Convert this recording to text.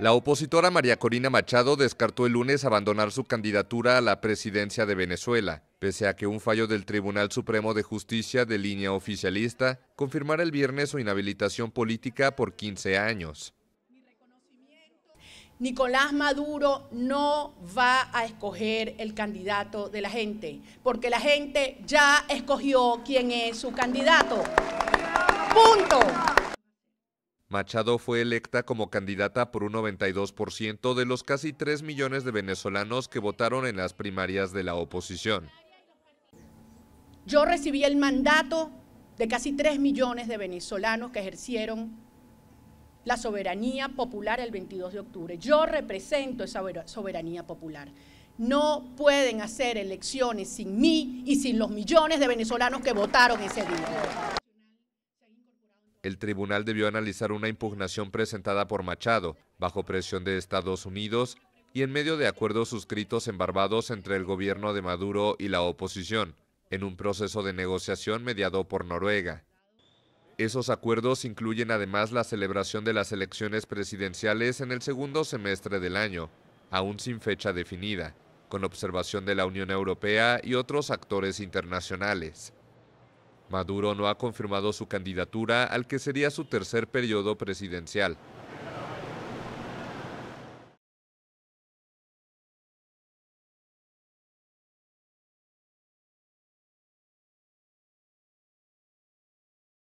La opositora María Corina Machado descartó el lunes abandonar su candidatura a la presidencia de Venezuela, pese a que un fallo del Tribunal Supremo de Justicia de línea oficialista confirmara el viernes su inhabilitación política por 15 años. Nicolás Maduro no va a escoger el candidato de la gente, porque la gente ya escogió quién es su candidato. Punto. Machado fue electa como candidata por un 92% de los casi 3 millones de venezolanos que votaron en las primarias de la oposición. Yo recibí el mandato de casi 3 millones de venezolanos que ejercieron la soberanía popular el 22 de octubre. Yo represento esa soberanía popular. No pueden hacer elecciones sin mí y sin los millones de venezolanos que votaron ese día el tribunal debió analizar una impugnación presentada por Machado, bajo presión de Estados Unidos y en medio de acuerdos suscritos en Barbados entre el gobierno de Maduro y la oposición, en un proceso de negociación mediado por Noruega. Esos acuerdos incluyen además la celebración de las elecciones presidenciales en el segundo semestre del año, aún sin fecha definida, con observación de la Unión Europea y otros actores internacionales. Maduro no ha confirmado su candidatura al que sería su tercer periodo presidencial.